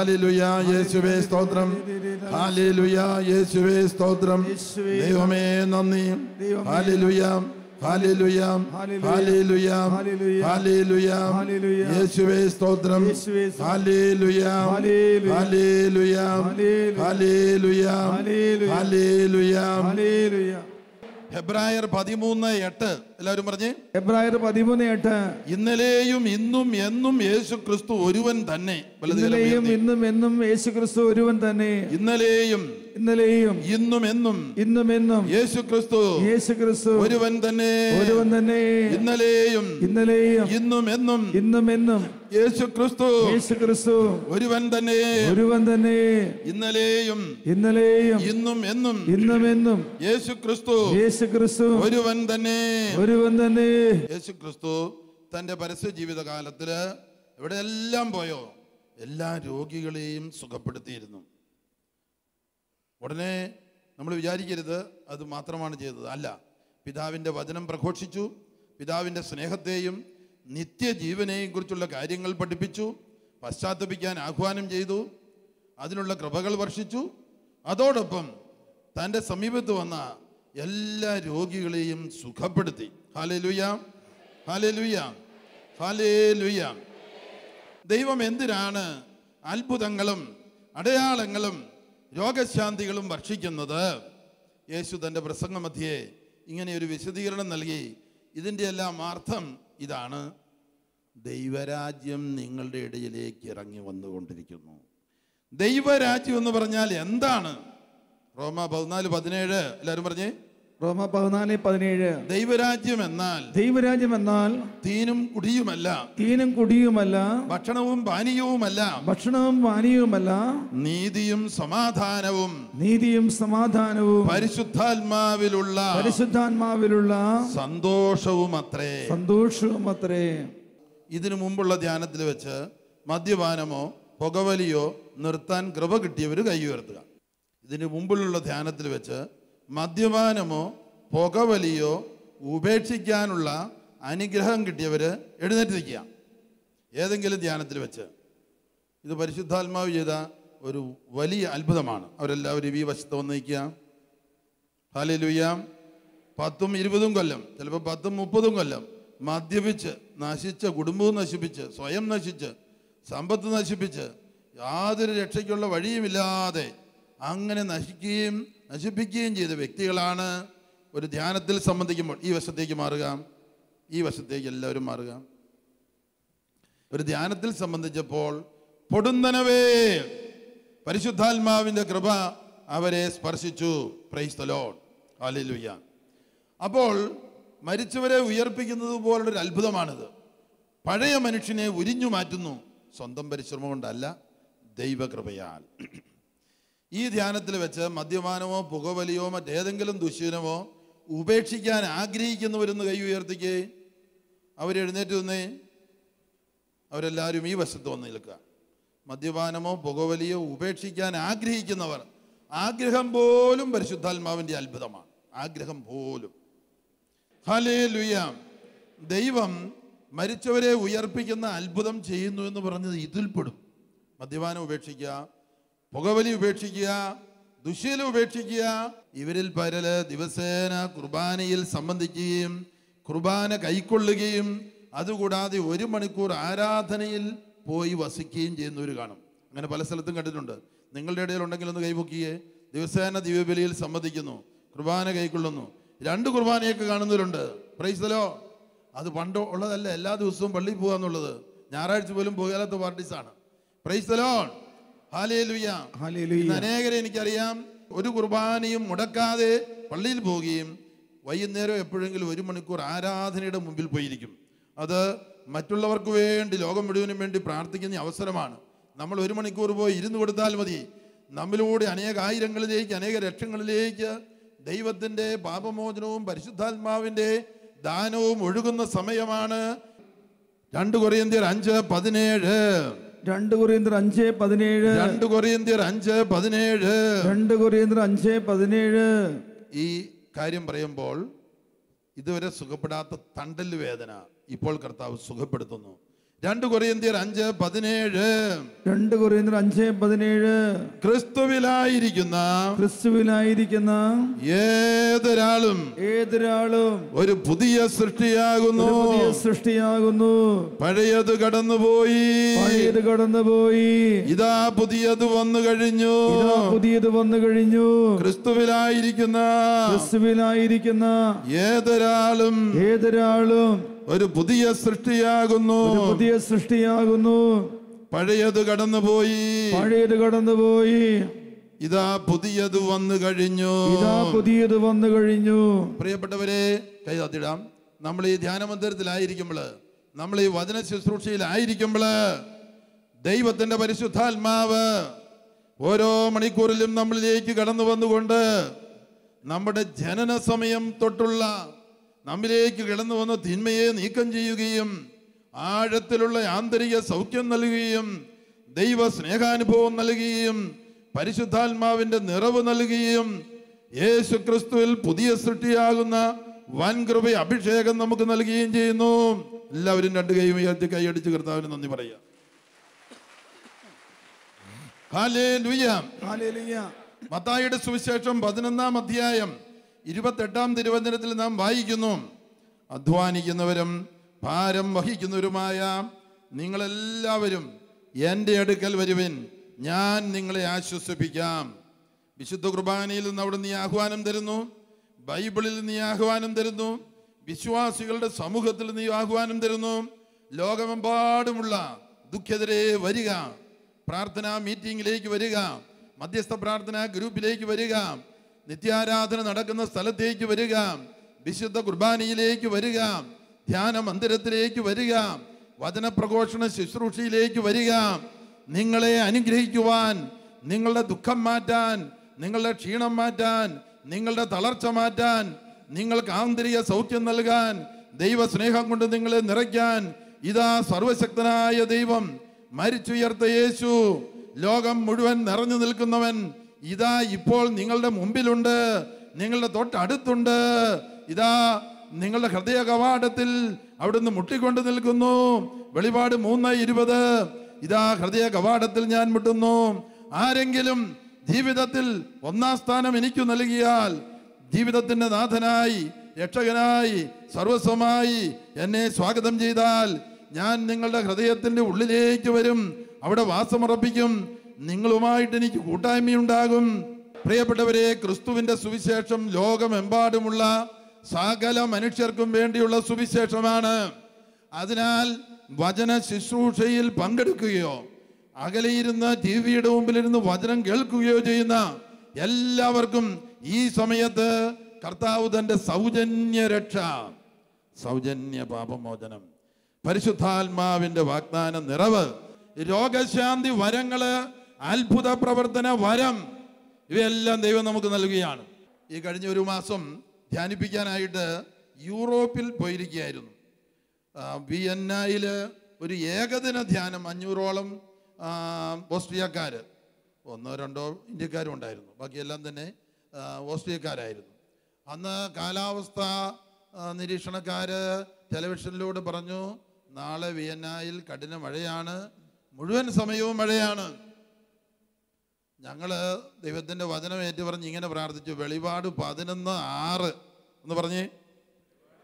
Hallelujah യേശുവേ സ്തോത്രം hallelujah യേശുവേ സ്തോത്രം ദൈവമേ നന്ദി ഹാലിലുയാ ഹാലിലുയാം ഹാലിലുയാം ഹാലിലുയാം യേശുവേ സ്തോത്രം ഹാലിലുയാം ഹാലിലുയാം ഹാലിലുയാം ഹാലിലുയാം ഹെബ്രായർ പതിമൂന്ന് എട്ട് എല്ലാവരും പറഞ്ഞേ ഹെബ്രായർ പതിമൂന്ന് എട്ട് ഇന്നലെയും ഇന്നും എന്നും യേശു ക്രിസ്തു ഒരുവൻ തന്നെ ഇന്നലെയും ഇന്നും എന്നും യേശു ക്രിസ്തു ഒരുവൻ തന്നെ ഇന്നലെയും ഇന്നലെയും ഇന്നും എന്നും ഇന്നും എന്നും യേശു ക്രിസ്തു യേശു ക്രിസ്തു ഒരുവൻ തന്നെ ഒരുവൻ തന്നെ ഇന്നലെയും ഇന്നലെയും ഇന്നും എന്നും ഇന്നും എന്നും യേശു ക്രിസ്തു യേശു ക്രിസ്തു ഒരുവൻ തന്നെ ഒരുവൻ തന്നെ ഇന്നലെയും ഇന്നലെയും ഇന്നും എന്നും ഇന്നും എന്നും യേശു ക്രിസ്തു യേശു ക്രിസ്തു ഒരുവൻ തന്നെ ഒരുവൻ തന്നെ യേശു ക്രിസ്തു തന്റെ പരസ്യ ജീവിതകാലത്തില് എല്ലാം പോയോ എല്ലാ രോഗികളെയും സുഖപ്പെടുത്തിയിരുന്നു ഉടനെ നമ്മൾ വിചാരിക്കരുത് അത് മാത്രമാണ് ചെയ്തത് അല്ല പിതാവിൻ്റെ വചനം പ്രഘോഷിച്ചു പിതാവിൻ്റെ സ്നേഹത്തെയും നിത്യജീവനെയും കുറിച്ചുള്ള കാര്യങ്ങൾ പഠിപ്പിച്ചു പശ്ചാത്തപിക്കാൻ ആഹ്വാനം ചെയ്തു അതിനുള്ള കൃപകൾ വർഷിച്ചു അതോടൊപ്പം തൻ്റെ സമീപത്ത് വന്ന എല്ലാ രോഗികളെയും സുഖപ്പെടുത്തി ഹാലേ ലുയ ഹാലേ ലുയ ഹാലേ ലുയ ദൈവം എന്തിനാണ് അത്ഭുതങ്ങളും അടയാളങ്ങളും രോഗശാന്തികളും ഭക്ഷിക്കുന്നത് യേശു തൻ്റെ പ്രസംഗമധ്യേ ഇങ്ങനെ ഒരു വിശദീകരണം നൽകി ഇതിൻ്റെ എല്ലാം അർത്ഥം ഇതാണ് ദൈവരാജ്യം നിങ്ങളുടെ ഇടയിലേക്ക് ഇറങ്ങി വന്നുകൊണ്ടിരിക്കുന്നു ദൈവരാജ്യം എന്ന് പറഞ്ഞാൽ എന്താണ് റോമ പതിനാല് പതിനേഴ് എല്ലാവരും പറഞ്ഞേ റോമ പതിനാല് പതിനേഴ് ദൈവരാജ്യം എന്നാൽ ദൈവരാജ്യം എന്നാൽ തീനും കുടിയുമല്ല തീനും കുടിയുമല്ല ഭക്ഷണവും പാനീയവുമല്ല ഭക്ഷണവും പാനീയവുമല്ല നീതിയും സമാധാനവും നീതിയും സമാധാനവും പരിശുദ്ധാത്മാവിലുള്ള പരിശുദ്ധാത്മാവിലുള്ള സന്തോഷവും അത്രേ സന്തോഷവും അത്രേ ഇതിനു മുമ്പുള്ള ധ്യാനത്തിൽ വെച്ച് മദ്യപാനമോ പുകവലിയോ നിർത്താൻ കൃപ കിട്ടിയവർ കൈ ഉയർത്തുക ഇതിനു മുമ്പിലുള്ള ധ്യാനത്തിൽ വെച്ച് മദ്യപാനമോ പുകവലിയോ ഉപേക്ഷിക്കാനുള്ള അനുഗ്രഹം കിട്ടിയവർ എഴുന്നേറ്റിരിക്കുക ഏതെങ്കിലും ധ്യാനത്തിൽ വെച്ച് ഇത് പരിശുദ്ധാത്മാവ് ചെയ്ത ഒരു വലിയ അത്ഭുതമാണ് അവരെല്ലാവരും ഈ വശത്ത് വന്നിരിക്കുക നിൽക്കുക ഹാലയിലുയ്യാം പത്തും ഇരുപതും കൊല്ലം ചിലപ്പോൾ പത്തും മുപ്പതും കൊല്ലം മദ്യപിച്ച് നശിച്ച് കുടുംബവും നശിപ്പിച്ച് സ്വയം നശിച്ച് സമ്പത്ത് നശിപ്പിച്ച് യാതൊരു രക്ഷയ്ക്കുള്ള വഴിയുമില്ലാതെ അങ്ങനെ നശിക്കുകയും നശിപ്പിക്കുകയും ചെയ്ത വ്യക്തികളാണ് ഒരു ധ്യാനത്തിൽ സംബന്ധിക്കുമ്പോൾ ഈ വശത്തേക്ക് മാറുക ഈ വശത്തേക്ക് എല്ലാവരും മാറുക ഒരു ധ്യാനത്തിൽ സംബന്ധിച്ചപ്പോൾ പൊടുന്നനവേ പരിശുദ്ധാത്മാവിൻ്റെ കൃപ അവരെ സ്പർശിച്ചു പ്രൈസ് തലോൺ അലിലുയ്യ അപ്പോൾ മരിച്ചവരെ ഉയർപ്പിക്കുന്നത് പോലൊരു അത്ഭുതമാണിത് പഴയ മനുഷ്യനെ ഉരിഞ്ഞു മാറ്റുന്നു സ്വന്തം പരിശ്രമം കൊണ്ടല്ല ദൈവകൃപയാൽ ഈ ധ്യാനത്തിൽ വെച്ച് മദ്യപാനമോ പുകവലിയോ മറ്റേതെങ്കിലും ദുശീനമോ ഉപേക്ഷിക്കാൻ ആഗ്രഹിക്കുന്നവരൊന്ന് കൈ ഉയർത്തിക്കേ അവരെഴുന്നേറ്റ് തന്നേ അവരെല്ലാവരും ഈ വശത്ത് വന്ന് നിൽക്കുക മദ്യപാനമോ പുകവലിയോ ഉപേക്ഷിക്കാൻ ആഗ്രഹിക്കുന്നവർ ആഗ്രഹം പോലും പരിശുദ്ധാത്മാവിൻ്റെ അത്ഭുതമാണ് ആഗ്രഹം പോലും ഹലേ ലുയാം ദൈവം മരിച്ചവരെ ഉയർപ്പിക്കുന്ന അത്ഭുതം ചെയ്യുന്നു എന്ന് പറഞ്ഞത് ഇതിൽപ്പെടും മദ്യപാനം ഉപേക്ഷിക്കുക പുകവലി ഉപേക്ഷിക്കുക ദുശീലം ഉപേക്ഷിക്കുക ഇവരിൽ പരല് ദിവസേന കുർബാനയിൽ സംബന്ധിക്കുകയും കുർബാന കൈക്കൊള്ളുകയും അതുകൂടാതെ ഒരു മണിക്കൂർ ആരാധനയിൽ പോയി വസിക്കുകയും ചെയ്യുന്നവർ കാണും അങ്ങനെ പല സ്ഥലത്തും കണ്ടിട്ടുണ്ട് നിങ്ങളുടെ ഇടയിൽ ഉണ്ടെങ്കിൽ ഒന്ന് കൈപൊക്കിയേ ദിവസേന ദിവ്യബലിയിൽ സംബന്ധിക്കുന്നു കുർബാന കൈക്കൊള്ളുന്നു രണ്ട് കുർബാനയൊക്കെ കാണുന്നവരുണ്ട് പ്രൈസലോ അത് പണ്ട് ഉള്ളതല്ല എല്ലാ ദിവസവും പള്ളിയിൽ പോകാന്നുള്ളത് ഞായറാഴ്ച പോലും പോകാത്ത പാർട്ടീസാണ് പ്രൈസലോ അനേകരെ എനിക്കറിയാം ഒരു കുർബാനയും മുടക്കാതെ പള്ളിയിൽ പോവുകയും വൈകുന്നേരം എപ്പോഴെങ്കിലും ഒരു മണിക്കൂർ ആരാധനയുടെ മുമ്പിൽ പോയിരിക്കും അത് മറ്റുള്ളവർക്ക് വേണ്ടി ലോകം മുഴുവനും വേണ്ടി പ്രാർത്ഥിക്കുന്ന അവസരമാണ് നമ്മൾ ഒരു മണിക്കൂർ പോയി ഇരുന്ന് കൊടുത്താൽ മതി നമ്മിലൂടെ അനേക ആയിരങ്ങളിലേക്ക് അനേക ലക്ഷങ്ങളിലേക്ക് ദൈവത്തിൻ്റെ പാപമോചനവും പരിശുദ്ധാത്മാവിൻ്റെ ദാനവും ഒഴുകുന്ന സമയമാണ് രണ്ട് കുറയന്തിയർ അഞ്ച് പതിനേഴ് രണ്ട് കൊറിയന്തർ അഞ്ച് പതിനേഴ് രണ്ട് കൊറിയന്തർ അഞ്ച് പതിനേഴ് രണ്ട് കൊറിയന്തർ അഞ്ച് പതിനേഴ് ഈ കാര്യം പറയുമ്പോൾ ഇതുവരെ സുഖപ്പെടാത്ത തണ്ടൽ വേദന ഇപ്പോൾ കർത്താവ് സുഖപ്പെടുത്തുന്നു രണ്ട് കൊറിയന്തിയർ അഞ്ച് പതിനേഴ് രണ്ട് കൊറിയന്തിയർ അഞ്ച് പതിനേഴ് ക്രിസ്തുവിലായിരിക്കുന്ന ക്രിസ്തുവിലായിരിക്കുന്ന ഏതൊരാളും ഏതൊരാളും ഒരു പുതിയ സൃഷ്ടിയാകുന്നു സൃഷ്ടിയാകുന്നു പഴയത് കടന്നുപോയി പഴയത് കടന്നുപോയി ഇതാ പുതിയത് വന്നു കഴിഞ്ഞു പുതിയത് വന്നു കഴിഞ്ഞു ക്രിസ്തുവിലായിരിക്കുന്ന ക്രിസ്തുവിലായിരിക്കുന്ന ഏതൊരാളും ഏതൊരാളും ഒരു പുതിയ സൃഷ്ടിയാകുന്നു പുതിയ സൃഷ്ടിയാകുന്നു പഴയത് കടന്നുപോയി പഴയത് കടന്നുപോയി ഇതാ പുതിയത് വന്നു കഴിഞ്ഞു ഇതാ പുതിയത് വന്നു കഴിഞ്ഞു പ്രിയപ്പെട്ടവരെ കൈതാത്തിടാം നമ്മൾ ഈ മന്ദിരത്തിലായിരിക്കുമ്പോള് നമ്മൾ ഈ വചന ശുശ്രൂഷയിലായിരിക്കുമ്പോള് ദൈവത്തിന്റെ പരിശുദ്ധാത്മാവ് ഓരോ മണിക്കൂറിലും നമ്മളിലേക്ക് കടന്നു വന്നുകൊണ്ട് നമ്മുടെ ജനന സമയം തൊട്ടുള്ള നമ്മിലേക്ക് കിടന്നു വന്ന തിന്മയെ നീക്കം ചെയ്യുകയും ആഴത്തിലുള്ള ആന്തരിക സൗഖ്യം നൽകുകയും ദൈവ സ്നേഹാനുഭവം നൽകുകയും പരിശുദ്ധാത്മാവിൻ്റെ നിറവ് നൽകുകയും യേശു ക്രിസ്തുവിൽ പുതിയ സൃഷ്ടിയാകുന്ന വൻകൃപ അഭിഷേകം നമുക്ക് നൽകുകയും ചെയ്യുന്നു എല്ലാവരും രണ്ടു കൈ ഉയർത്തി കൈയടിച്ച് കർത്താവിന് നന്ദി പറയാം മത്തായിയുടെ സുവിശേഷം പതിനൊന്നാം അധ്യായം ഇരുപത്തെട്ടാം തിരുവചനത്തിൽ നാം വായിക്കുന്നു അധ്വാനിക്കുന്നവരും ഭാരം വഹിക്കുന്നവരുമായ നിങ്ങളെല്ലാവരും എൻ്റെ അടുക്കൽ വരുവിൻ ഞാൻ നിങ്ങളെ ആശ്വസിപ്പിക്കാം വിശുദ്ധ കുർബാനയിൽ നിന്ന് അവിടെ നീ ആഹ്വാനം തരുന്നു ബൈബിളിൽ നീ ആഹ്വാനം തരുന്നു വിശ്വാസികളുടെ സമൂഹത്തിൽ നീ ആഹ്വാനം തരുന്നു ലോകമെമ്പാടുമുള്ള ദുഃഖിതരെ വരിക പ്രാർത്ഥനാ മീറ്റിംഗിലേക്ക് വരിക മധ്യസ്ഥ പ്രാർത്ഥനാ ഗ്രൂപ്പിലേക്ക് വരിക നിത്യാരാധന നടക്കുന്ന സ്ഥലത്തേക്ക് വരിക വിശുദ്ധ കുർബാനയിലേക്ക് വരിക ധ്യാന മന്ദിരത്തിലേക്ക് വരിക വചനപ്രഘോഷണ ശുശ്രൂഷയിലേക്ക് വരിക നിങ്ങളെ അനുഗ്രഹിക്കുവാൻ നിങ്ങളുടെ ദുഃഖം മാറ്റാൻ നിങ്ങളുടെ ക്ഷീണം മാറ്റാൻ നിങ്ങളുടെ തളർച്ച മാറ്റാൻ നിങ്ങൾക്ക് ആന്തരിക സൗഖ്യം നൽകാൻ ദൈവ സ്നേഹം കൊണ്ട് നിങ്ങളെ നിറയ്ക്കാൻ ഇതാ സർവശക്തനായ ദൈവം മരിച്ചുയർത്ത യേശു ലോകം മുഴുവൻ നിറഞ്ഞു നിൽക്കുന്നവൻ ഇതാ ഇപ്പോൾ നിങ്ങളുടെ മുമ്പിലുണ്ട് നിങ്ങളുടെ തൊട്ടടുത്തുണ്ട് ഇതാ നിങ്ങളുടെ ഹൃദയ കവാടത്തിൽ അവിടുന്ന് മുട്ടിക്കൊണ്ട് നിൽക്കുന്നു വെളിപാട് മൂന്ന് ഇരുപത് ഇതാ ഹൃദയ കവാടത്തിൽ ഞാൻ മുട്ടുന്നു ആരെങ്കിലും ജീവിതത്തിൽ ഒന്നാം സ്ഥാനം എനിക്കു നൽകിയാൽ ജീവിതത്തിൻ്റെ നാഥനായി രക്ഷകനായി സർവസ്വമായി എന്നെ സ്വാഗതം ചെയ്താൽ ഞാൻ നിങ്ങളുടെ ഹൃദയത്തിൻ്റെ ഉള്ളിലേക്ക് വരും അവിടെ വാസമുറപ്പിക്കും നിങ്ങളുമായിട്ട് എനിക്ക് കൂട്ടായ്മയുണ്ടാകും പ്രിയപ്പെട്ടവരെ ക്രിസ്തുവിന്റെ സുവിശേഷം ലോകമെമ്പാടുമുള്ള സകല മനുഷ്യർക്കും വേണ്ടിയുള്ള സുവിശേഷമാണ് അതിനാൽ വചന ശുശ്രൂഷയിൽ പങ്കെടുക്കുകയോ അകലെയിരുന്ന് ടി വിയുടെ മുമ്പിലിരുന്ന് വചനം കേൾക്കുകയോ ചെയ്യുന്ന എല്ലാവർക്കും ഈ സമയത്ത് കർത്താവ് തന്റെ സൗജന്യ രക്ഷ സൗജന്യ പാപമോചനം പരിശുദ്ധാത്മാവിന്റെ വാഗ്ദാന നിറവ് രോഗശാന്തി വരങ്ങള് അത്ഭുത പ്രവർത്തന വരം ഇവയെല്ലാം ദൈവം നമുക്ക് നൽകുകയാണ് ഈ കഴിഞ്ഞ ഒരു മാസം ധ്യാനിപ്പിക്കാനായിട്ട് യൂറോപ്പിൽ പോയിരിക്കുകയായിരുന്നു വിയന്നയിൽ ഒരു ഏകദിന ധ്യാനം അഞ്ഞൂറോളം ഓസ്ട്രിയക്കാർ ഒന്നോ രണ്ടോ ഇന്ത്യക്കാരും ഉണ്ടായിരുന്നു ബാക്കിയെല്ലാം തന്നെ ഓസ്ട്രിയക്കാരായിരുന്നു അന്ന് കാലാവസ്ഥ നിരീക്ഷണക്കാർ ടെലിവിഷനിലൂടെ പറഞ്ഞു നാളെ വിയന്നായിൽ കഠിന മഴയാണ് മുഴുവൻ സമയവും മഴയാണ് ഞങ്ങൾ ദൈവത്തിൻ്റെ വചനം പറഞ്ഞ് ഇങ്ങനെ പ്രാർത്ഥിച്ചു വെളിപാട് പതിനൊന്ന് ആറ് എന്ന് പറഞ്ഞേ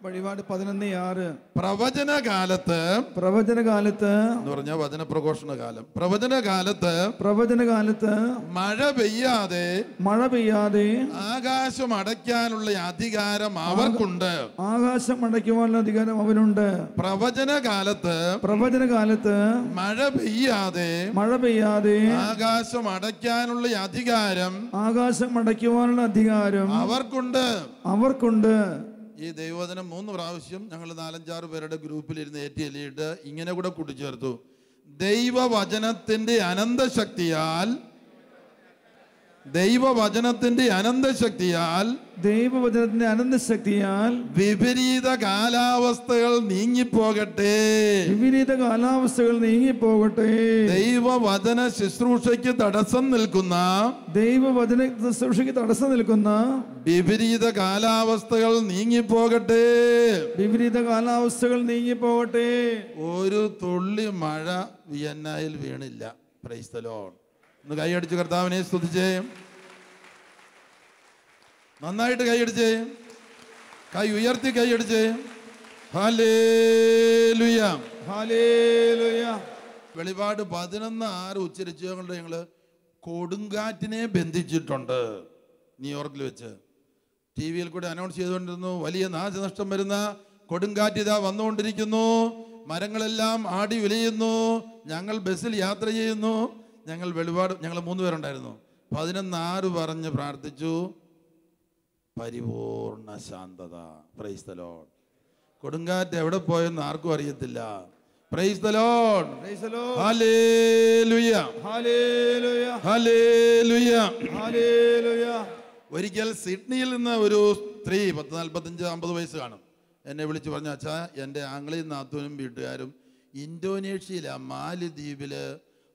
വഴിപാട് പതിനൊന്ന് ആറ് പ്രവചന കാലത്ത് പ്രവചന കാലത്ത് എന്ന് പറഞ്ഞ വചന പ്രഘോഷണ കാലം പ്രവചന കാലത്ത് പ്രവചന കാലത്ത് മഴ പെയ്യാതെ മഴ പെയ്യാതെ ആകാശം അടയ്ക്കാനുള്ള അധികാരം അവർക്കുണ്ട് ആകാശം അടയ്ക്കുവാനുള്ള അധികാരം അവനുണ്ട് പ്രവചന കാലത്ത് പ്രവചന കാലത്ത് മഴ പെയ്യാതെ മഴ പെയ്യാതെ ആകാശം അടയ്ക്കാനുള്ള അധികാരം ആകാശം അടയ്ക്കുവാനുള്ള അധികാരം അവർക്കുണ്ട് അവർക്കുണ്ട് ഈ ദൈവവചനം മൂന്ന് പ്രാവശ്യം ഞങ്ങൾ നാലഞ്ചാറ് പേരുടെ ഗ്രൂപ്പിലിരുന്ന് ഏറ്റി എല്ലിയിട്ട് ഇങ്ങനെ കൂടെ കൂട്ടിച്ചേർത്തു ദൈവവചനത്തിൻ്റെ അനന്തശക്തിയാൽ ദൈവവചനത്തിന്റെ അനന്തശക്തിയാൽ ദൈവവചനത്തിന്റെ അനന്തശക്തിയാൽ വിപരീത കാലാവസ്ഥകൾ നീങ്ങിപ്പോകട്ടെ വിപരീത കാലാവസ്ഥകൾ നീങ്ങിപ്പോകട്ടെ ദൈവവചന ശുശ്രൂഷയ്ക്ക് തടസ്സം നിൽക്കുന്ന ദൈവവചന ശുശ്രൂഷയ്ക്ക് തടസ്സം നിൽക്കുന്ന വിപരീത കാലാവസ്ഥകൾ നീങ്ങിപ്പോകട്ടെ വിപരീത കാലാവസ്ഥകൾ നീങ്ങിപ്പോകട്ടെ ഒരു തുള്ളി മഴ വിയന്നായിൽ വീണില്ല പ്രൈസ്തലോൺ ഒന്ന് കൈയടിച്ച് കർത്താവിനെ സ്തുതിച്ചേ നന്നായിട്ട് കൈയടിച്ചേ കൈ ഉയർത്തി കൈയടിച്ചേ ഹാലേലുയ ഹാലേലുയ വെളിപാട് പതിനൊന്ന് ആറ് ഉച്ചരിച്ച് കൊണ്ട് ഞങ്ങൾ കൊടുങ്കാറ്റിനെ ബന്ധിച്ചിട്ടുണ്ട് ന്യൂയോർക്കിൽ വെച്ച് ടി വിയിൽ കൂടി അനൗൺസ് ചെയ്തുകൊണ്ടിരുന്നു വലിയ നാശനഷ്ടം വരുന്ന കൊടുങ്കാറ്റ് ഇതാ വന്നുകൊണ്ടിരിക്കുന്നു മരങ്ങളെല്ലാം ആടി വിലയുന്നു ഞങ്ങൾ ബസ്സിൽ യാത്ര ചെയ്യുന്നു ഞങ്ങൾ വെളിപാട് ഞങ്ങൾ മൂന്ന് പേരുണ്ടായിരുന്നു പതിനൊന്നാറ് പറഞ്ഞ് പ്രാർത്ഥിച്ചു പരിപൂർണ ശാന്തത പ്രൈസ് തലോൺ കൊടുങ്കാറ്റ് എവിടെ പോയെന്ന് ആർക്കും അറിയത്തില്ല praise the lord praise lord hallelujah hallelujah hallelujah hallelujah ഒരിക്കൽ സിഡ്നിയിൽ നിന്ന് ഒരു സ്ത്രീ പത്ത് നാൽപ്പത്തഞ്ച് അമ്പത് വയസ്സ് കാണും എന്നെ വിളിച്ച് പറഞ്ഞു അച്ഛാ എൻ്റെ ആംഗ്ലയും നാത്തൂനും വീട്ടുകാരും ഇന്തോനേഷ്യയിലെ മാലിദ്വീപിൽ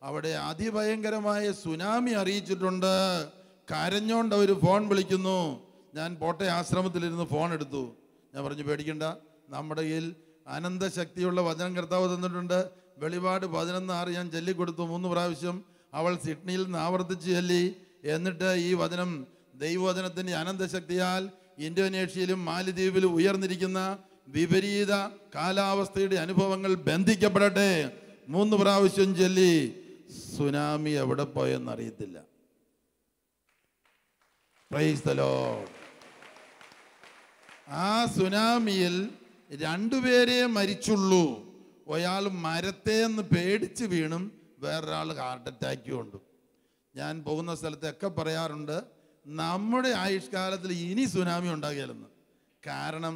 അവിടെ അതിഭയങ്കരമായ സുനാമി അറിയിച്ചിട്ടുണ്ട് കരഞ്ഞോണ്ട് അവർ ഫോൺ വിളിക്കുന്നു ഞാൻ പോട്ടെ ആശ്രമത്തിലിരുന്ന് ഫോൺ എടുത്തു ഞാൻ പറഞ്ഞു പേടിക്കണ്ട നമ്മുടെ കയ്യിൽ അനന്തശക്തിയുള്ള വചനം കർത്താവ് തന്നിട്ടുണ്ട് വെളിപാട് പതിനൊന്ന് ആറ് ഞാൻ ചൊല്ലിക്കൊടുത്തു മൂന്ന് പ്രാവശ്യം അവൾ സിഡ്നിയിൽ നിന്ന് ആവർത്തിച്ച് ചൊല്ലി എന്നിട്ട് ഈ വചനം ദൈവവചനത്തിൻ്റെ അനന്തശക്തിയാൽ ഇന്തോനേഷ്യയിലും മാലിദ്വീപിലും ഉയർന്നിരിക്കുന്ന വിപരീത കാലാവസ്ഥയുടെ അനുഭവങ്ങൾ ബന്ധിക്കപ്പെടട്ടെ മൂന്ന് പ്രാവശ്യം ചൊല്ലി സുനാമി എവിടെ പോയെന്ന് അറിയത്തില്ല പ്രൈസ് ആ സുനാമിയിൽ രണ്ടുപേരെ മരിച്ചുള്ളൂ ഒരാൾ മരത്തേന്ന് പേടിച്ച് വീണും വേറൊരാൾ ഹാർട്ട് അറ്റാക്കും ഉണ്ട് ഞാൻ പോകുന്ന സ്ഥലത്തൊക്കെ പറയാറുണ്ട് നമ്മുടെ ആയുഷ്കാലത്തിൽ ഇനി സുനാമി ഉണ്ടാകില്ലെന്ന് കാരണം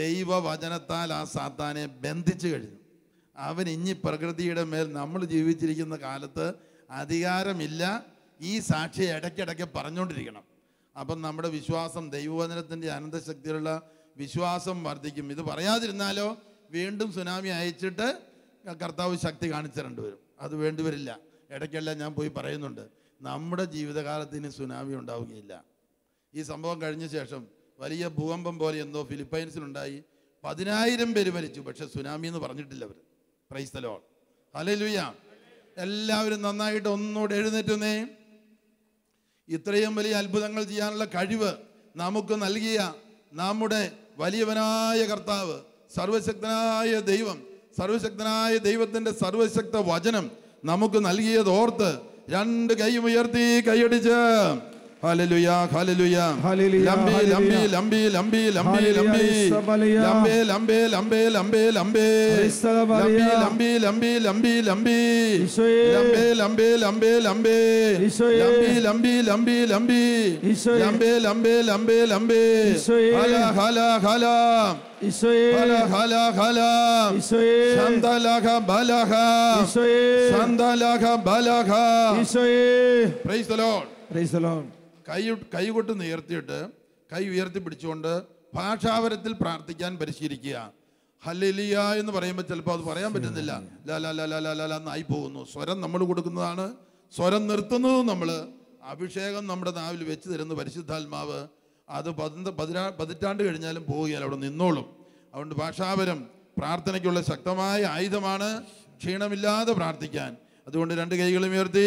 ദൈവവചനത്താൽ ആ സാത്താനെ ബന്ധിച്ചു കഴിഞ്ഞു അവൻ ഇനി പ്രകൃതിയുടെ മേൽ നമ്മൾ ജീവിച്ചിരിക്കുന്ന കാലത്ത് അധികാരമില്ല ഈ സാക്ഷി ഇടയ്ക്കിടയ്ക്ക് പറഞ്ഞുകൊണ്ടിരിക്കണം അപ്പം നമ്മുടെ വിശ്വാസം ദൈവവചനത്തിൻ്റെ അനന്തശക്തിയുള്ള വിശ്വാസം വർദ്ധിക്കും ഇത് പറയാതിരുന്നാലോ വീണ്ടും സുനാമി അയച്ചിട്ട് കർത്താവ് ശക്തി കാണിച്ചിട്ടുണ്ട് വരും അത് വേണ്ടിവരില്ല ഇടയ്ക്കല്ല ഞാൻ പോയി പറയുന്നുണ്ട് നമ്മുടെ ജീവിതകാലത്തിന് സുനാമി ഉണ്ടാവുകയില്ല ഈ സംഭവം കഴിഞ്ഞ ശേഷം വലിയ ഭൂകമ്പം പോലെ എന്തോ ഫിലിപ്പൈൻസിലുണ്ടായി പതിനായിരം പേര് മരിച്ചു പക്ഷേ സുനാമി എന്ന് പറഞ്ഞിട്ടില്ല അവർ പ്രൈസ് തലോൺ അലലുയ എല്ലാവരും നന്നായിട്ട് ഒന്നുകൂടെ എഴുന്നേറ്റുന്നേ ഇത്രയും വലിയ അത്ഭുതങ്ങൾ ചെയ്യാനുള്ള കഴിവ് നമുക്ക് നൽകിയ നമ്മുടെ വലിയവനായ കർത്താവ് സർവശക്തനായ ദൈവം സർവശക്തനായ ദൈവത്തിൻ്റെ സർവശക്ത വചനം നമുക്ക് നൽകിയത് ഓർത്ത് രണ്ട് കൈ ഉയർത്തി കൈയടിച്ച് ഹലലുയ ഹലലുയ ലംബി ലംബി ലംബി ലംബി ലംബി ലംബി ലംബേ ലംബേ ലംബേ ലംബേ ലംബേ ലംബി ലംബി ലംബി ലംബി ലംബേ ലംബേ ലംബേ ലംബേ ലംബി ലംബി ലംബി ലംബി ലംബേ ലംബേ ലംബേ ഹല ഹല ഹല ശാന്തലഖ ബലഖ praise the lord praise the lord കൈ കൊട്ട് നിയർത്തിയിട്ട് കൈ ഉയർത്തി പിടിച്ചുകൊണ്ട് ഭാഷാവരത്തിൽ പ്രാർത്ഥിക്കാൻ പരിശീലിക്കുക ഹലിയ എന്ന് പറയുമ്പോൾ ചിലപ്പോൾ അത് പറയാൻ പറ്റുന്നില്ല ലാലാ ലാലാ ലാലാ എന്നായി പോകുന്നു സ്വരം നമ്മൾ കൊടുക്കുന്നതാണ് സ്വരം നിർത്തുന്നതും നമ്മൾ അഭിഷേകം നമ്മുടെ നാവിൽ വെച്ച് തരുന്നു പരിശുദ്ധാത്മാവ് അത് പതിന പതിനാ പതിറ്റാണ്ട് കഴിഞ്ഞാലും പോവുകയില്ല അവിടെ നിന്നോളും അതുകൊണ്ട് ഭാഷാപരം പ്രാർത്ഥനയ്ക്കുള്ള ശക്തമായ ആയുധമാണ് ക്ഷീണമില്ലാതെ പ്രാർത്ഥിക്കാൻ അതുകൊണ്ട് രണ്ട് കൈകളും ഉയർത്തി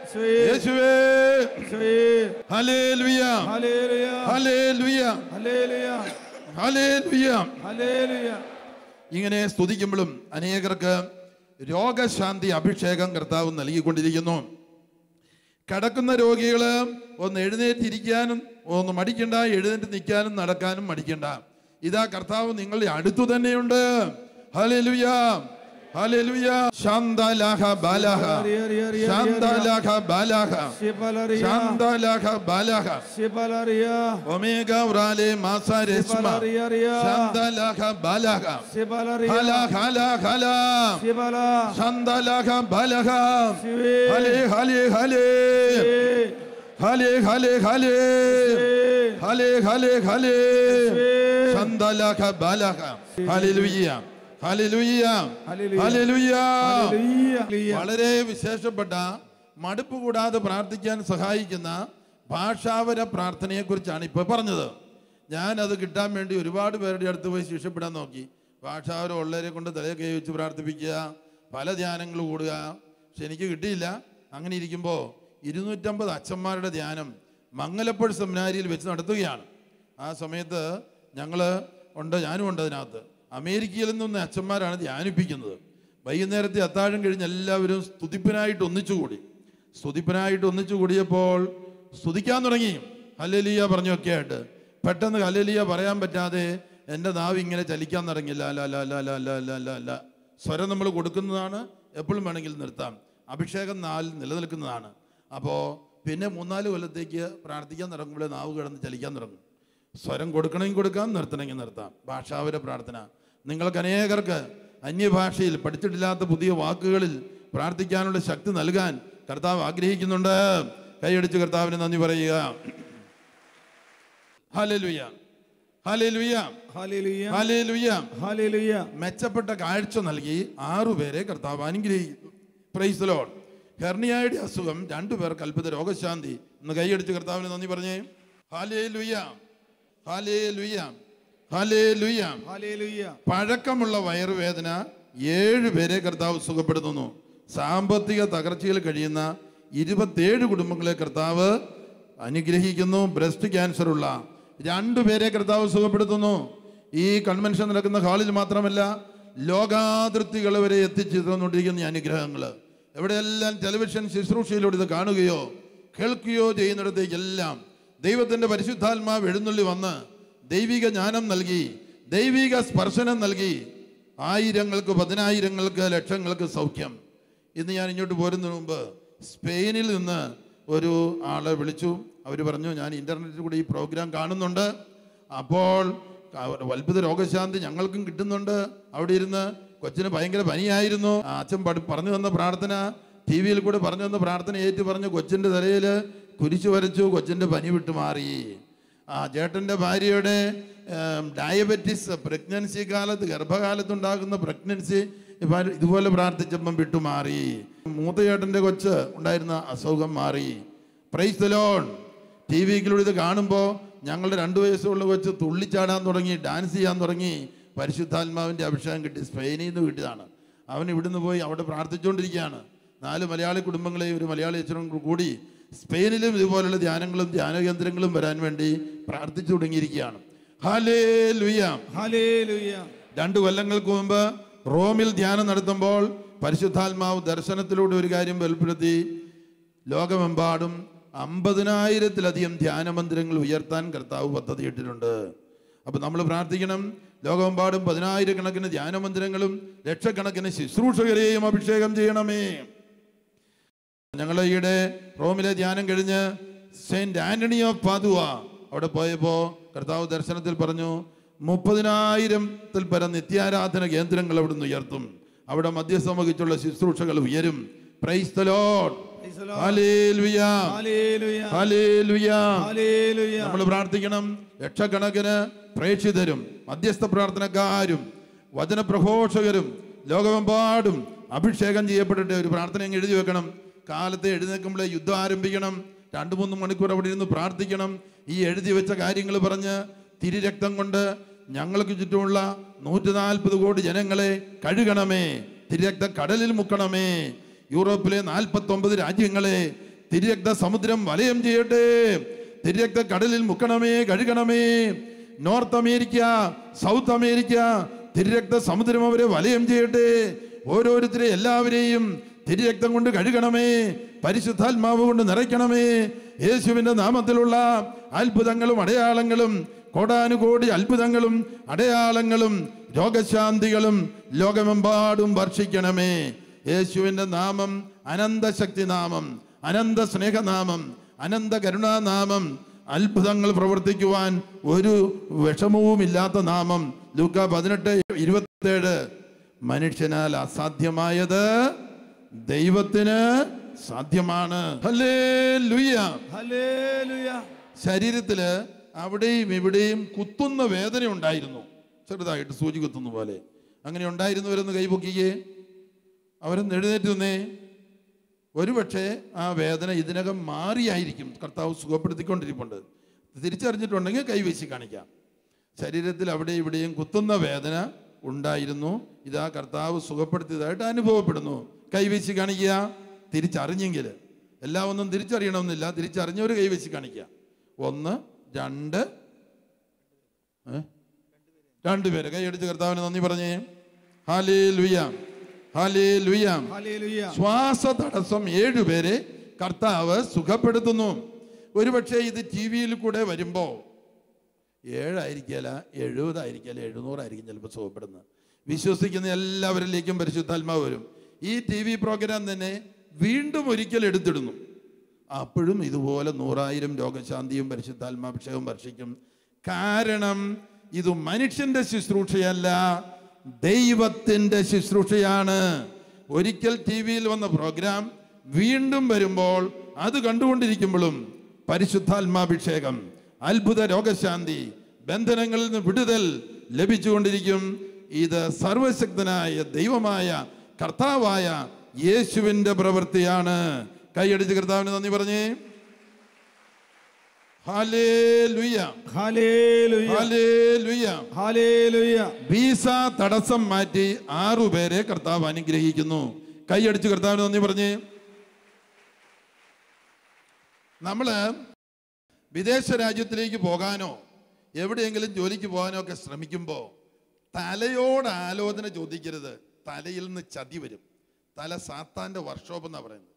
ഇങ്ങനെ സ്തുതിക്കുമ്പോഴും അനേകർക്ക് രോഗശാന്തി അഭിഷേകം കർത്താവ് നൽകിക്കൊണ്ടിരിക്കുന്നു കിടക്കുന്ന രോഗികൾ ഒന്ന് എഴുന്നേറ്റിരിക്കാനും ഒന്ന് മടിക്കണ്ട എഴുന്നേറ്റ് നിൽക്കാനും നടക്കാനും മടിക്കണ്ട ഇതാ കർത്താവ് നിങ്ങളുടെ അടുത്തു തന്നെയുണ്ട് ഹലേ Hallelujah. Shandalaha balaha. Shandalaha balaha. Shandalaha balaha. Omega vrale masa resma. Shandalaha balaha. Hala hala hala. Shandalaha balaha. Hale hale hale. Hale hale hale. Hale hale hale. Shandalaha balaha. Hallelujah. വളരെ വിശേഷപ്പെട്ട മടുപ്പ് കൂടാതെ പ്രാർത്ഥിക്കാൻ സഹായിക്കുന്ന ഭാഷാവര പ്രാർത്ഥനയെക്കുറിച്ചാണ് ഇപ്പൊ പറഞ്ഞത് ഞാൻ അത് കിട്ടാൻ വേണ്ടി ഒരുപാട് പേരുടെ അടുത്ത് പോയി ശിക്ഷപ്പെടാൻ നോക്കി ഭാഷാവരം ഉള്ളവരെ കൊണ്ട് തലയെ കൈ വെച്ച് പ്രാർത്ഥിപ്പിക്കുക പല ധ്യാനങ്ങൾ കൂടുക പക്ഷെ എനിക്ക് കിട്ടിയില്ല അങ്ങനെ ഇരിക്കുമ്പോൾ ഇരുന്നൂറ്റമ്പത് അച്ഛന്മാരുടെ ധ്യാനം മംഗലപ്പുഴ സെമിനാരിയിൽ വെച്ച് നടത്തുകയാണ് ആ സമയത്ത് ഞങ്ങൾ ഉണ്ട് ഞാനും ഉണ്ട് അതിനകത്ത് അമേരിക്കയിൽ നിന്ന് അച്ഛന്മാരാണ് ധ്യാനിപ്പിക്കുന്നത് വൈകുന്നേരത്തെ അത്താഴം കഴിഞ്ഞ് എല്ലാവരും സ്തുതിപ്പനായിട്ട് ഒന്നിച്ചുകൂടി സ്തുതിപ്പനായിട്ട് ഒന്നിച്ചു കൂടിയപ്പോൾ സ്തുതിക്കാൻ തുടങ്ങി ഹലലിയ പറഞ്ഞൊക്കെ ആയിട്ട് പെട്ടെന്ന് ഹലലിയ പറയാൻ പറ്റാതെ എൻ്റെ നാവ് ഇങ്ങനെ ചലിക്കാൻ തുടങ്ങില്ല അല്ല അല്ല അല്ല അല്ല അല്ല അല്ല അല്ല അല്ല സ്വരം നമ്മൾ കൊടുക്കുന്നതാണ് എപ്പോഴും വേണമെങ്കിൽ നിർത്താം അഭിഷേകം നാലിൽ നിലനിൽക്കുന്നതാണ് അപ്പോൾ പിന്നെ മൂന്നാല് കൊല്ലത്തേക്ക് പ്രാർത്ഥിക്കാൻ തുടങ്ങുമ്പോൾ നാവ് കിടന്ന് ചലിക്കാൻ തുടങ്ങും സ്വരം കൊടുക്കണമെങ്കിൽ കൊടുക്കാം നിർത്തണമെങ്കിൽ നിർത്താം ഭാഷാവര പ്രാർത്ഥന നിങ്ങൾക്ക് അനേകർക്ക് അന്യഭാഷയിൽ പഠിച്ചിട്ടില്ലാത്ത പുതിയ വാക്കുകളിൽ പ്രാർത്ഥിക്കാനുള്ള ശക്തി നൽകാൻ കർത്താവ് ആഗ്രഹിക്കുന്നുണ്ട് കൈയടിച്ച് കർത്താവിന് നന്ദി പറയുക മെച്ചപ്പെട്ട കാഴ്ച നൽകി ആറുപേരെ കർത്താവ് അനുഗ്രഹിക്കുന്നു പ്രൈസ് ലോൺ ഹെർണിയായുടെ അസുഖം രണ്ടുപേർ കൽപ്പിത രോഗശാന്തി ഒന്ന് കൈയടിച്ച് കർത്താവിന് നന്ദി പറഞ്ഞേ ഹാലേ ലുയ്യ ഹാലേ ലുയ്യ പഴക്കമുള്ള വയറുവേദന ഏഴ് പേരെ കർത്താവ് സുഖപ്പെടുത്തുന്നു സാമ്പത്തിക തകർച്ചയിൽ കഴിയുന്ന ഇരുപത്തിയേഴ് കുടുംബങ്ങളെ കർത്താവ് അനുഗ്രഹിക്കുന്നു ബ്രസ്റ്റ് ക്യാൻസർ ഉള്ള രണ്ടുപേരെ കർത്താവ് സുഖപ്പെടുത്തുന്നു ഈ കൺവെൻഷൻ നടക്കുന്ന ഹാളിൽ മാത്രമല്ല ലോകാതിർത്തികൾ വരെ എത്തിച്ചേർന്നുകൊണ്ടിരിക്കുന്ന അനുഗ്രഹങ്ങൾ എവിടെയെല്ലാം ടെലിവിഷൻ ശുശ്രൂഷയിലൂടെ ഇത് കാണുകയോ കേൾക്കുകയോ ചെയ്യുന്നിടത്തേക്കെല്ലാം ദൈവത്തിൻ്റെ പരിശുദ്ധാത്മാവ് എഴുന്നള്ളി വന്ന് ദൈവിക ജ്ഞാനം നൽകി ദൈവിക സ്പർശനം നൽകി ആയിരങ്ങൾക്ക് പതിനായിരങ്ങൾക്ക് ലക്ഷങ്ങൾക്ക് സൗഖ്യം ഇന്ന് ഞാൻ ഇങ്ങോട്ട് പോരുന്നതിന് മുമ്പ് സ്പെയിനിൽ നിന്ന് ഒരു ആളെ വിളിച്ചു അവർ പറഞ്ഞു ഞാൻ ഇൻ്റർനെറ്റിൽ കൂടി ഈ പ്രോഗ്രാം കാണുന്നുണ്ട് അപ്പോൾ വൽപ്പിത രോഗശാന്തി ഞങ്ങൾക്കും കിട്ടുന്നുണ്ട് അവിടെ ഇരുന്ന് കൊച്ചിന് ഭയങ്കര പനിയായിരുന്നു അച്ഛൻ പറഞ്ഞു തന്ന പ്രാർത്ഥന ടി വിയിൽ കൂടെ പറഞ്ഞു തന്ന പ്രാർത്ഥന ഏറ്റു പറഞ്ഞു കൊച്ചിൻ്റെ തലയിൽ കുരിച്ചു വരച്ചു കൊച്ചിൻ്റെ പനി വിട്ടു മാറി ആ ചേട്ടൻ്റെ ഭാര്യയുടെ ഡയബറ്റീസ് പ്രഗ്നൻസി കാലത്ത് ഉണ്ടാകുന്ന പ്രഗ്നൻസി ഇതുപോലെ പ്രാർത്ഥിച്ചപ്പം വിട്ടുമാറി മൂത്ത ചേട്ടൻ്റെ കൊച്ച് ഉണ്ടായിരുന്ന അസുഖം മാറി പ്രൈസ് ലോൺ ടി വിയിലൂടെ ഇത് കാണുമ്പോൾ ഞങ്ങളുടെ രണ്ട് വയസ്സുള്ള കൊച്ച് തുള്ളിച്ചാടാൻ തുടങ്ങി ഡാൻസ് ചെയ്യാൻ തുടങ്ങി പരിശുദ്ധാത്മാവിൻ്റെ അഭിഷേകം കിട്ടി സ്പെയിനിൽ നിന്ന് കിട്ടിയതാണ് അവൻ ഇവിടുന്ന് പോയി അവിടെ പ്രാർത്ഥിച്ചുകൊണ്ടിരിക്കുകയാണ് നാല് മലയാളി കുടുംബങ്ങളെയും ഒരു മലയാളി അച്ഛനും കൂടി സ്പെയിനിലും ഇതുപോലുള്ള ധ്യാനങ്ങളും ധ്യാന കേന്ദ്രങ്ങളും വരാൻ വേണ്ടി പ്രാർത്ഥിച്ചു തുടങ്ങിയിരിക്കുകയാണ് ഹാലേ രണ്ട് കൊല്ലങ്ങൾക്ക് മുമ്പ് റോമിൽ ധ്യാനം നടത്തുമ്പോൾ പരിശുദ്ധാത്മാവ് ദർശനത്തിലൂടെ ഒരു കാര്യം വെളിപ്പെടുത്തി ലോകമെമ്പാടും അമ്പതിനായിരത്തിലധികം ധ്യാന മന്ദിരങ്ങൾ ഉയർത്താൻ കർത്താവ് പദ്ധതിയിട്ടിട്ടുണ്ട് അപ്പോൾ നമ്മൾ പ്രാർത്ഥിക്കണം ലോകമെമ്പാടും പതിനായിരക്കണക്കിന് ധ്യാന മന്ദിരങ്ങളും ലക്ഷക്കണക്കിന് ശുശ്രൂഷകരെയും അഭിഷേകം ചെയ്യണമേ ഞങ്ങൾ ഈയിടെ റോമിലെ ധ്യാനം കഴിഞ്ഞ് സെന്റ് ആന്റണി ഓഫ് പാതുവ അവിടെ പോയപ്പോൾ കർത്താവ് ദർശനത്തിൽ പറഞ്ഞു മുപ്പതിനായിരത്തിൽ പരം നിത്യാരാധന കേന്ദ്രങ്ങൾ അവിടെ നിന്ന് ഉയർത്തും അവിടെ മധ്യസ്ഥം വഹിച്ചുള്ള ശുശ്രൂഷകൾ ഉയരും പ്രൈസ് നമ്മൾ പ്രാർത്ഥിക്കണം ലക്ഷക്കണക്കിന് പ്രേക്ഷിതരും മധ്യസ്ഥ പ്രാർത്ഥനക്കാരും വചനപ്രഘോഷകരും ലോകമെമ്പാടും അഭിഷേകം ചെയ്യപ്പെട്ടിട്ട് ഒരു പ്രാർത്ഥന എഴുതി വെക്കണം കാലത്ത് എഴുന്നേൽക്കുമ്പോൾ യുദ്ധം ആരംഭിക്കണം രണ്ടു മൂന്ന് മണിക്കൂർ അവിടെ ഇരുന്ന് പ്രാർത്ഥിക്കണം ഈ എഴുതി വെച്ച കാര്യങ്ങൾ പറഞ്ഞ് തിരിരക്തം കൊണ്ട് ഞങ്ങൾക്ക് ചുറ്റുമുള്ള നൂറ്റി നാൽപ്പത് കോടി ജനങ്ങളെ കഴുകണമേ തിരിരക്ത കടലിൽ മുക്കണമേ യൂറോപ്പിലെ നാൽപ്പത്തൊമ്പത് രാജ്യങ്ങളെ തിരിരക്ത സമുദ്രം വലയം ചെയ്യട്ടെ തിരിരക്ത കടലിൽ മുക്കണമേ കഴുകണമേ നോർത്ത് അമേരിക്ക സൗത്ത് അമേരിക്ക തിരിരക്ത സമുദ്രം അവരെ വലയം ചെയ്യട്ടെ ഓരോരുത്തരെ എല്ലാവരെയും തിരുരക്തം കൊണ്ട് കഴുകണമേ പരിശുദ്ധാത്മാവ് കൊണ്ട് നിറയ്ക്കണമേ യേശുവിൻ്റെ നാമത്തിലുള്ള അത്ഭുതങ്ങളും അടയാളങ്ങളും കോടാനുകോടി അത്ഭുതങ്ങളും അടയാളങ്ങളും രോഗശാന്തികളും ലോകമെമ്പാടും വർഷിക്കണമേ യേശുവിൻ്റെ നാമം അനന്തശക്തി നാമം അനന്ത സ്നേഹനാമം അനന്ത കരുണാനാമം അത്ഭുതങ്ങൾ പ്രവർത്തിക്കുവാൻ ഒരു വിഷമവുമില്ലാത്ത നാമം ലൂക്ക പതിനെട്ട് ഇരുപത്തേഴ് മനുഷ്യനാൽ അസാധ്യമായത് ദൈവത്തിന് സാധ്യമാണ് ശരീരത്തില് അവിടെയും ഇവിടെയും കുത്തുന്ന വേദന ഉണ്ടായിരുന്നു ചെറുതായിട്ട് സൂചി കുത്തുന്ന പോലെ അങ്ങനെ ഉണ്ടായിരുന്നവരൊന്ന് കൈപൊക്കിയേ അവരൊന്ന് എഴുന്നേറ്റ് നിന്നേ ഒരുപക്ഷെ ആ വേദന ഇതിനകം മാറിയായിരിക്കും കർത്താവ് സുഖപ്പെടുത്തിക്കൊണ്ടിരിപ്പുണ്ട് തിരിച്ചറിഞ്ഞിട്ടുണ്ടെങ്കിൽ കൈവീശി കാണിക്കാം ശരീരത്തിൽ അവിടെ ഇവിടെയും കുത്തുന്ന വേദന ഉണ്ടായിരുന്നു ഇതാ കർത്താവ് സുഖപ്പെടുത്തിയതായിട്ട് അനുഭവപ്പെടുന്നു കൈവച്ച് കാണിക്കുക തിരിച്ചറിഞ്ഞെങ്കിൽ എല്ലാ ഒന്നും തിരിച്ചറിയണമെന്നില്ല തിരിച്ചറിഞ്ഞവർ കൈവച്ച് കാണിക്കുക ഒന്ന് രണ്ട് രണ്ടുപേര് കൈയടിച്ച് കർത്താവിന് നന്ദി പറഞ്ഞേ ഹാലേ ലുയാം ഹാലേ ലുയാം ശ്വാസ തടസ്സം ഏഴുപേരെ കർത്താവ് സുഖപ്പെടുത്തുന്നു ഒരുപക്ഷെ ഇത് ടി വിയിൽ കൂടെ വരുമ്പോൾ ഏഴായിരിക്കല എഴുപതായിരിക്കല എഴുന്നൂറായിരിക്കും ചിലപ്പോൾ സുഖപ്പെടുന്നത് വിശ്വസിക്കുന്ന എല്ലാവരിലേക്കും പരിശുദ്ധാത്മാവ് വരും ഈ ടി വി പ്രോഗ്രാം തന്നെ വീണ്ടും ഒരിക്കൽ എടുത്തിടുന്നു അപ്പോഴും ഇതുപോലെ നൂറായിരം രോഗശാന്തിയും പരിശുദ്ധാത്മാഭിഷേകം വർഷിക്കും കാരണം ഇത് മനുഷ്യന്റെ ശുശ്രൂഷയല്ല ദൈവത്തിൻ്റെ ശുശ്രൂഷയാണ് ഒരിക്കൽ ടി വിയിൽ വന്ന പ്രോഗ്രാം വീണ്ടും വരുമ്പോൾ അത് കണ്ടുകൊണ്ടിരിക്കുമ്പോഴും പരിശുദ്ധാത്മാഭിഷേകം അത്ഭുത രോഗശാന്തി ബന്ധനങ്ങളിൽ നിന്ന് വിടുതൽ ലഭിച്ചുകൊണ്ടിരിക്കും ഇത് സർവശക്തനായ ദൈവമായ കർത്താവായ യേശുവിൻ്റെ പ്രവൃത്തിയാണ് കൈയടിച്ച് കർത്താവിന് നന്ദി പറഞ്ഞേ തടസ്സം മാറ്റി ആറുപേരെ കർത്താവ് അനുഗ്രഹിക്കുന്നു കൈയടിച്ച് കർത്താവിന് നന്ദി പറഞ്ഞു നമ്മൾ വിദേശ രാജ്യത്തിലേക്ക് പോകാനോ എവിടെയെങ്കിലും ജോലിക്ക് പോകാനോ ഒക്കെ ശ്രമിക്കുമ്പോൾ തലയോട് ആലോചന ചോദിക്കരുത് തലയിൽ നിന്ന് ചതി വരും തല സാത്താൻ്റെ വർക്ക്ഷോപ്പ് എന്നാണ് പറയുന്നത്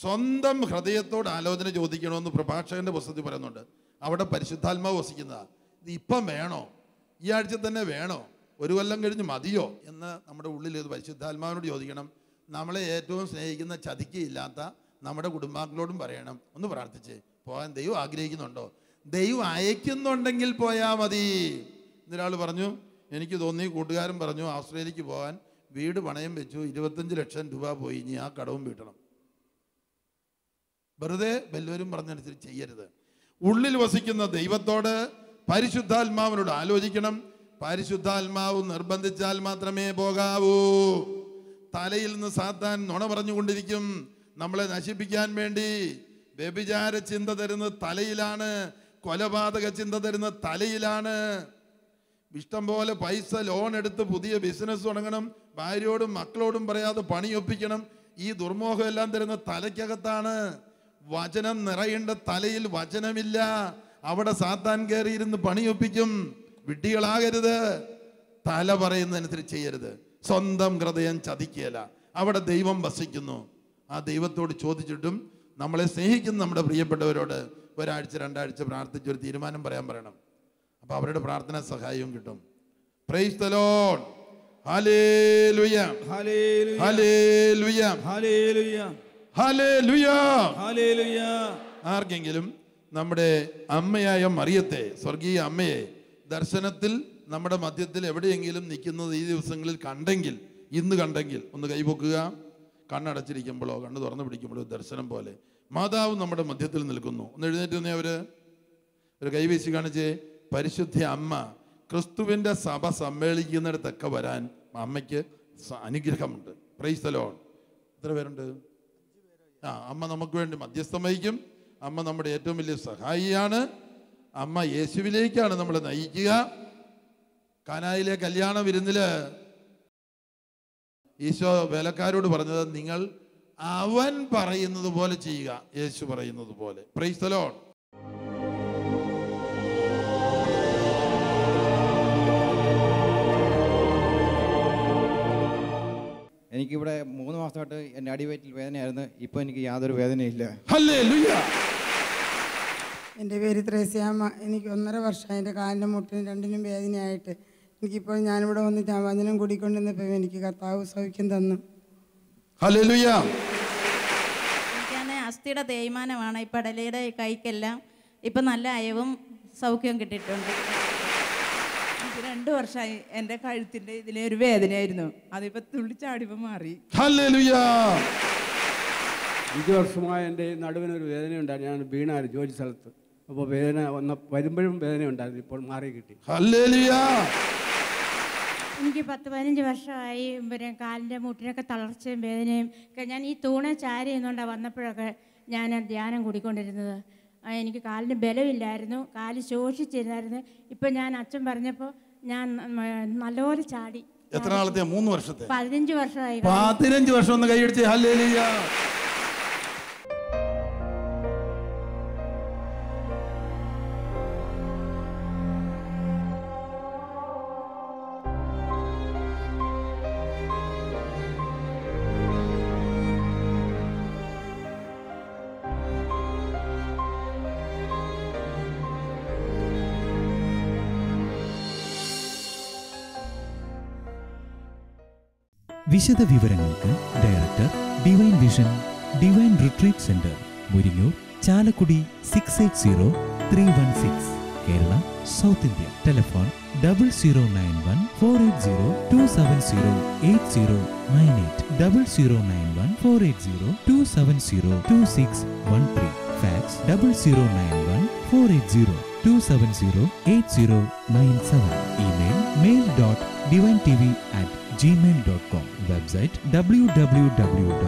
സ്വന്തം ഹൃദയത്തോട് ആലോചന ചോദിക്കണമെന്ന് പ്രഭാഷകൻ്റെ പുസ്തകത്തിൽ പറയുന്നുണ്ട് അവിടെ പരിശുദ്ധാത്മാവ് വസിക്കുന്നതാണ് ഇപ്പം വേണോ ഈ ആഴ്ച തന്നെ വേണോ ഒരു കൊല്ലം കഴിഞ്ഞ് മതിയോ എന്ന് നമ്മുടെ ഉള്ളിൽ ഇത് പരിശുദ്ധാത്മാവിനോട് ചോദിക്കണം നമ്മളെ ഏറ്റവും സ്നേഹിക്കുന്ന ഇല്ലാത്ത നമ്മുടെ കുടുംബാംഗങ്ങളോടും പറയണം ഒന്ന് പ്രാർത്ഥിച്ച് പോകാൻ ദൈവം ആഗ്രഹിക്കുന്നുണ്ടോ ദൈവം അയക്കുന്നുണ്ടെങ്കിൽ പോയാൽ മതി എന്നൊരാൾ പറഞ്ഞു എനിക്ക് തോന്നി കൂട്ടുകാരൻ പറഞ്ഞു ഓസ്ട്രേലിയക്ക് പോകാൻ വീട് പണയം വെച്ചു ഇരുപത്തഞ്ച് ലക്ഷം രൂപ പോയി ഇനി ആ കടവും വീട്ടണം വെറുതെ വല്ലവരും പറഞ്ഞനുസരിച്ച് ചെയ്യരുത് ഉള്ളിൽ വസിക്കുന്ന ദൈവത്തോട് പരിശുദ്ധാത്മാവിനോട് ആലോചിക്കണം പരിശുദ്ധാത്മാവ് നിർബന്ധിച്ചാൽ മാത്രമേ പോകാവൂ തലയിൽ നിന്ന് സാത്താൻ നുണ പറഞ്ഞുകൊണ്ടിരിക്കും നമ്മളെ നശിപ്പിക്കാൻ വേണ്ടി വ്യഭിചാര ചിന്ത തരുന്നത് തലയിലാണ് കൊലപാതക ചിന്ത തരുന്ന തലയിലാണ് ഇഷ്ടം പോലെ പൈസ ലോൺ എടുത്ത് പുതിയ ബിസിനസ് തുടങ്ങണം ഭാര്യയോടും മക്കളോടും പറയാതെ പണിയൊപ്പിക്കണം ഈ ദുർമോഹം എല്ലാം തരുന്ന തലയ്ക്കകത്താണ് വചനം നിറയേണ്ട തലയിൽ വചനമില്ല അവിടെ സാത്താൻ കയറിയിരുന്ന് പണിയൊപ്പിക്കും വിഡ്ഢികളാകരുത് തല പറയുന്നതനുസരിച്ച് ചെയ്യരുത് സ്വന്തം ഹൃദയം ചതിക്കുകയില്ല അവിടെ ദൈവം വസിക്കുന്നു ആ ദൈവത്തോട് ചോദിച്ചിട്ടും നമ്മളെ സ്നേഹിക്കുന്ന നമ്മുടെ പ്രിയപ്പെട്ടവരോട് ഒരാഴ്ച രണ്ടാഴ്ച പ്രാർത്ഥിച്ചൊരു തീരുമാനം പറയാൻ പറയണം അപ്പോൾ അവരുടെ പ്രാർത്ഥന സഹായവും കിട്ടും പ്രൈസ് തലോൺ ആർക്കെങ്കിലും നമ്മുടെ അമ്മയായ മറിയത്തെ സ്വർഗീയ അമ്മയെ ദർശനത്തിൽ നമ്മുടെ മധ്യത്തിൽ എവിടെയെങ്കിലും നിൽക്കുന്നത് ഈ ദിവസങ്ങളിൽ കണ്ടെങ്കിൽ ഇന്ന് കണ്ടെങ്കിൽ ഒന്ന് കൈപൊക്കുക കണ്ണടച്ചിരിക്കുമ്പോഴോ കണ്ണ് തുറന്നു പിടിക്കുമ്പോഴോ ദർശനം പോലെ മാതാവ് നമ്മുടെ മധ്യത്തിൽ നിൽക്കുന്നു ഒന്ന് എഴുന്നേറ്റ് തന്നെ അവർ ഒരു കൈവീശി കാണിച്ച് പരിശുദ്ധ അമ്മ ക്രിസ്തുവിൻ്റെ സഭ സമ്മേളിക്കുന്നിടത്തൊക്കെ വരാൻ അമ്മയ്ക്ക് അനുഗ്രഹമുണ്ട് പ്രൈസ് തലോൺ എത്ര പേരുണ്ട് ആ അമ്മ നമുക്ക് വേണ്ടി മധ്യസ്ഥം വഹിക്കും അമ്മ നമ്മുടെ ഏറ്റവും വലിയ സഹായിയാണ് അമ്മ യേശുവിലേക്കാണ് നമ്മളെ നയിക്കുക കാനായിലെ കല്യാണ വിരുന്നില് ഈശോ വേലക്കാരോട് പറഞ്ഞത് നിങ്ങൾ അവൻ പറയുന്നത് പോലെ ചെയ്യുക യേശു പറയുന്നത് പോലെ പ്രൈസ് തലോൺ എനിക്കിവിടെ മൂന്ന് മാസമായിട്ട് എൻ്റെ അടിവയറ്റിൽ വേദനയായിരുന്നു ഇപ്പോൾ എനിക്ക് യാതൊരു വേദനയില്ല എൻ്റെ പേര് ത്രേസ്യാമ്മ എനിക്ക് ഒന്നര വർഷം എൻ്റെ കാലിൻ്റെ മുട്ടിന് രണ്ടിനും വേദനയായിട്ട് എനിക്കിപ്പോൾ ഞാനിവിടെ വന്നിട്ട് ആ വചനം കൂടിക്കൊണ്ടിരുന്നപ്പോൾ എനിക്ക് കർത്താവ് സൗഖ്യം തന്നു അസ്ഥിയുടെ തേയ്മാനമാണ് ഇപ്പം അടലയുടെ കൈക്കെല്ലാം ഇപ്പം നല്ല അയവും സൗഖ്യവും കിട്ടിയിട്ടുണ്ട് എനിക്ക് രണ്ട് വർഷമായി എൻ്റെ കഴുത്തിന്റെ ഇതിലെ ഒരു വേദനയായിരുന്നു അതിപ്പോൾ തുള്ളിച്ചാടിപ്പോ മാറി അഞ്ചു വർഷമായ എൻ്റെ നടുവിനൊരു വേദന ഉണ്ടായിരുന്നു ഞാൻ വീണായിരുന്നു ജോലി സ്ഥലത്ത് അപ്പോൾ വേദന വന്ന വരുമ്പോഴും വേദന ഉണ്ടായിരുന്നു ഇപ്പോൾ മാറി കിട്ടി എനിക്ക് പത്ത് പതിനഞ്ച് വർഷമായി പിന്നെ കാലിൻ്റെ മുട്ടിനൊക്കെ തളർച്ചയും വേദനയും ഒക്കെ ഞാൻ ഈ തൂണ ചാരി എന്നുകൊണ്ടാണ് വന്നപ്പോഴൊക്കെ ഞാൻ ധ്യാനം കൂടിക്കൊണ്ടിരുന്നത് എനിക്ക് കാലിന് ബലമില്ലായിരുന്നു കാല് ശോഷിച്ചിരുന്നായിരുന്നു ഇപ്പം ഞാൻ അച്ഛൻ പറഞ്ഞപ്പോൾ ഞാൻ നല്ലപോലെ ചാടി എത്ര നാളത്തെ മൂന്ന് വർഷത്തെ പതിനഞ്ച് വർഷമായി പതിനഞ്ച് വർഷം ഒന്ന് കൈയടിച്ച് ഹല്ലേലിയ വിശദ വിവരങ്ങൾക്ക് director divine vision divine retreat centre Muringoor Chalakudy six eight zero three one six Kerala south India telephone double zero nine one four eight zero two seven zero eight zero nine eight double zero nine one four eight zero two seven zero two six one three fax double zero nine one four eight zero two seven zero eight zero nine seven email mail dot divine T V at gmail.com website www.drcm.org